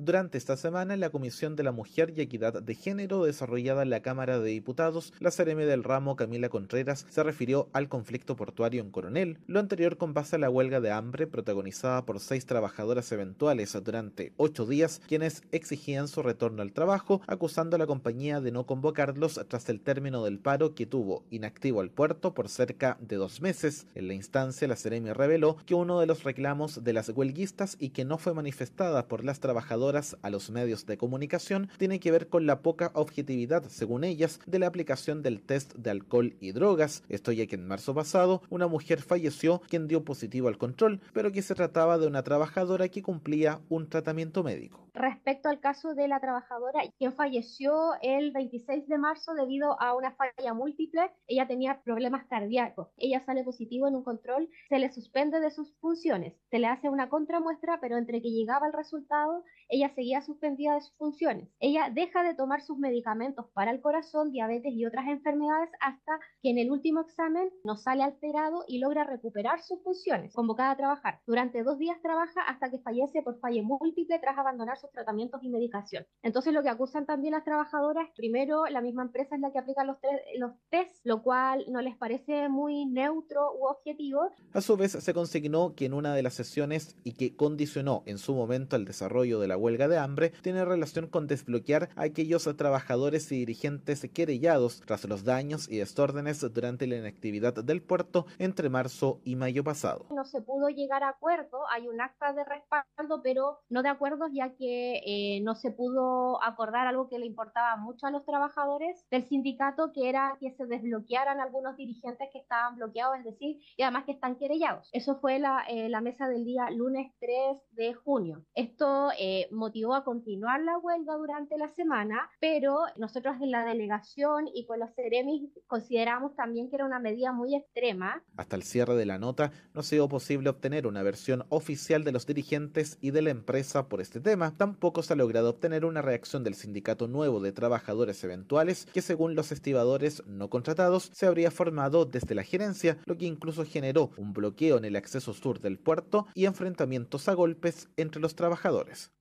Durante esta semana, la Comisión de la Mujer y Equidad de Género, desarrollada en la Cámara de Diputados, la CRM del ramo Camila Contreras se refirió al conflicto portuario en Coronel, lo anterior con base a la huelga de hambre protagonizada por seis trabajadoras eventuales durante ocho días, quienes exigían su retorno al trabajo, acusando a la compañía de no convocarlos tras el término del paro que tuvo inactivo al puerto por cerca de dos meses. En la instancia, la CRM reveló que uno de los reclamos de las huelguistas y que no fue manifestada por las trabajadoras a los medios de comunicación tiene que ver con la poca objetividad, según ellas, de la aplicación del test de alcohol y drogas. Esto ya que en marzo pasado una mujer falleció quien dio positivo al control, pero que se trataba de una trabajadora que cumplía un tratamiento médico respecto al caso de la trabajadora, quien falleció el 26 de marzo debido a una falla múltiple. Ella tenía problemas cardíacos. Ella sale positivo en un control, se le suspende de sus funciones, se le hace una contramuestra, pero entre que llegaba el resultado, ella seguía suspendida de sus funciones. Ella deja de tomar sus medicamentos para el corazón, diabetes y otras enfermedades hasta que en el último examen no sale alterado y logra recuperar sus funciones, convocada a trabajar. Durante dos días trabaja hasta que fallece por falla múltiple tras abandonar su tratamientos y medicación. Entonces lo que acusan también las trabajadoras, primero la misma empresa es la que aplica los, los test, lo cual no les parece muy neutro u objetivo. A su vez se consignó que en una de las sesiones y que condicionó en su momento el desarrollo de la huelga de hambre, tiene relación con desbloquear a aquellos trabajadores y dirigentes querellados tras los daños y desórdenes durante la inactividad del puerto entre marzo y mayo pasado. No se pudo llegar a acuerdo, hay un acta de respaldo, pero no de acuerdo ya que eh, no se pudo acordar algo que le importaba mucho a los trabajadores del sindicato, que era que se desbloquearan algunos dirigentes que estaban bloqueados, es decir, y además que están querellados. Eso fue la, eh, mesa del día lunes 3 de junio. Esto eh, motivó a continuar la huelga durante la semana, pero nosotros en la delegación y con los seremis consideramos también que era una medida muy extrema. Hasta el cierre de la nota no ha sido posible obtener una versión oficial de los dirigentes y de la empresa por este tema, tampoco se ha logrado obtener una reacción del sindicato nuevo de trabajadores eventuales que según los estibadores no contratados se habría formado desde la gerencia, lo que incluso generó un bloqueo en el acceso sur del puerto y enfrentamientos a golpes entre los trabajadores.